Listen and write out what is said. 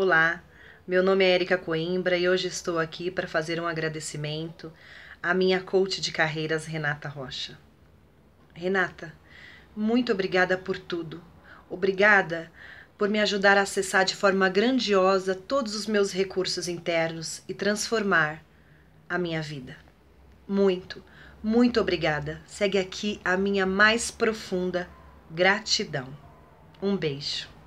Olá, meu nome é Erika Coimbra e hoje estou aqui para fazer um agradecimento à minha coach de carreiras, Renata Rocha. Renata, muito obrigada por tudo. Obrigada por me ajudar a acessar de forma grandiosa todos os meus recursos internos e transformar a minha vida. Muito, muito obrigada. Segue aqui a minha mais profunda gratidão. Um beijo.